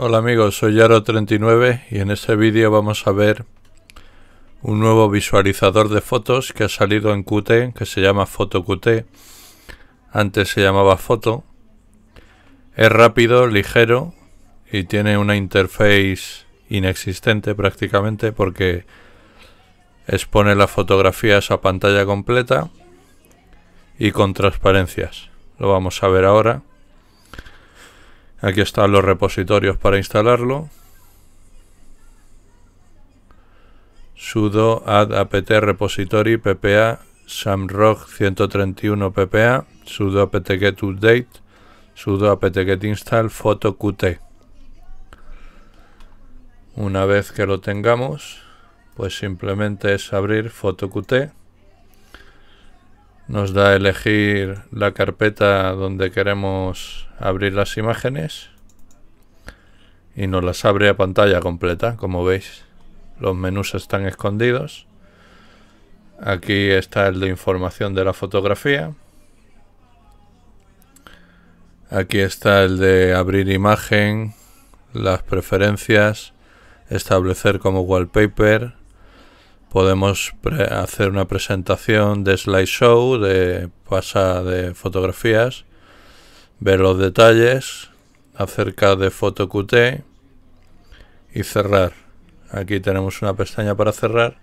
Hola amigos, soy Yaro39 y en este vídeo vamos a ver un nuevo visualizador de fotos que ha salido en Qt, que se llama PhotoQt. Antes se llamaba Foto. Es rápido, ligero y tiene una interface inexistente prácticamente porque expone las fotografías a pantalla completa y con transparencias. Lo vamos a ver ahora. Aquí están los repositorios para instalarlo. sudo add apt repository ppa samrock 131 ppa sudo apt-get update sudo apt-get install photoqt una vez que lo tengamos pues simplemente es abrir photoqt nos da a elegir la carpeta donde queremos abrir las imágenes y nos las abre a pantalla completa, como veis. Los menús están escondidos. Aquí está el de información de la fotografía. Aquí está el de abrir imagen, las preferencias, establecer como wallpaper, podemos hacer una presentación de slideshow, de pasa de fotografías, ver los detalles acerca de FotoQT y cerrar. Aquí tenemos una pestaña para cerrar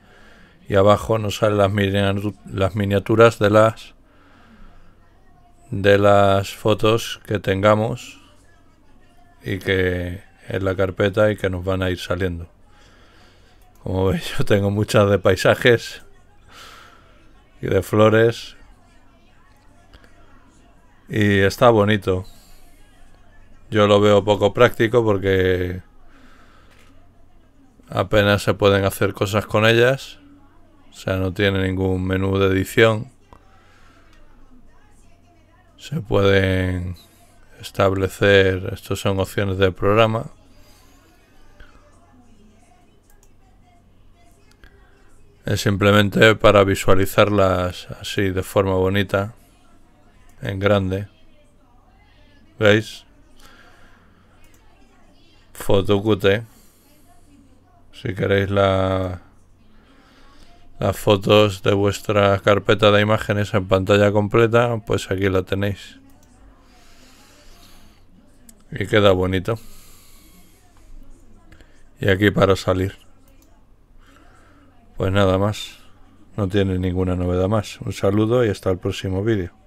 y abajo nos salen las, las miniaturas de las de las fotos que tengamos y que en la carpeta y que nos van a ir saliendo. Como veis, yo tengo muchas de paisajes y de flores. Y está bonito. Yo lo veo poco práctico porque apenas se pueden hacer cosas con ellas. O sea, no tiene ningún menú de edición. Se pueden establecer, estas son opciones del programa, Es simplemente para visualizarlas así de forma bonita, en grande. ¿Veis? Foto QT. Si queréis la, las fotos de vuestra carpeta de imágenes en pantalla completa, pues aquí la tenéis. Y queda bonito. Y aquí para salir. Pues nada más, no tiene ninguna novedad más. Un saludo y hasta el próximo vídeo.